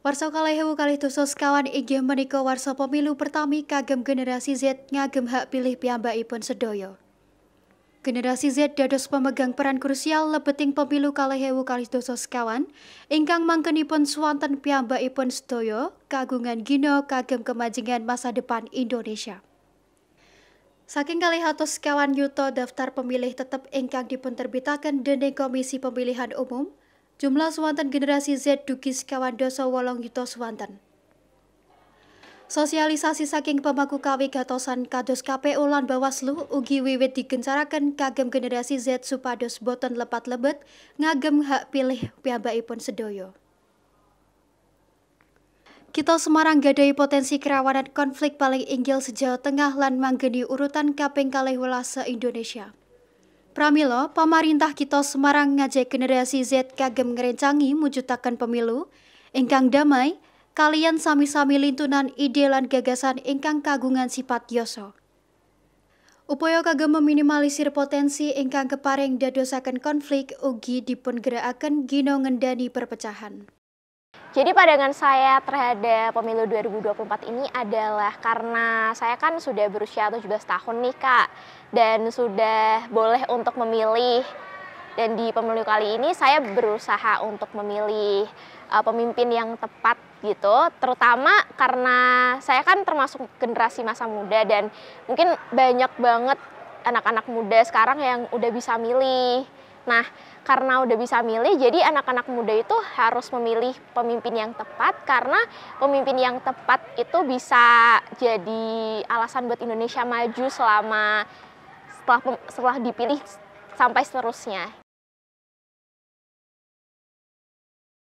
Warsa kalehewu kalih dosa sekawan igi meniko warsa pemilu pertami kagem generasi Z ngagem hak pilih ipun sedoyo. Generasi Z dados pemegang peran krusial lebeting pemilu kalehewu kalih dosa sekawan ingkang mangkenipun swanten ipun sedoyo kagungan gino kagem kemajingan masa depan Indonesia. Saking kali atus sekawan yuto daftar pemilih tetap ingkang dipunterbitaken dening Komisi Pemilihan Umum Jumlah swanten generasi Z dugi sekawan dosa wolong Yuto swanten. Sosialisasi saking pemaku KW gatosan kados KPU lan Bawaslu ugi wiwit digencarakan kagem generasi Z supados boten lepat lebet ngagem hak pilih piyambakipun sedoyo. Kita Semarang gadai potensi kerawanan konflik paling inggil sejauh tengah lan manggeni urutan kaping kalih welas se-Indonesia. Pramilo, pemerintah kita Semarang ngajak generasi Z kagem ngerencangi mujutakan pemilu ingkang damai, kalian sami-sami lintunan ide dan gagasan ingkang kagungan sifat yoso. Upaya kagem meminimalisir potensi ingkang kepareng dadosaken konflik ugi dipun ginau ngendani perpecahan. Jadi pandangan saya terhadap pemilu 2024 ini adalah karena saya kan sudah berusia 17 tahun nih kak dan sudah boleh untuk memilih dan di pemilu kali ini saya berusaha untuk memilih uh, pemimpin yang tepat gitu terutama karena saya kan termasuk generasi masa muda dan mungkin banyak banget anak-anak muda sekarang yang udah bisa milih. Nah, karena udah bisa milih jadi anak-anak muda itu harus memilih pemimpin yang tepat karena pemimpin yang tepat itu bisa jadi alasan buat Indonesia maju selama setelah setelah dipilih sampai seterusnya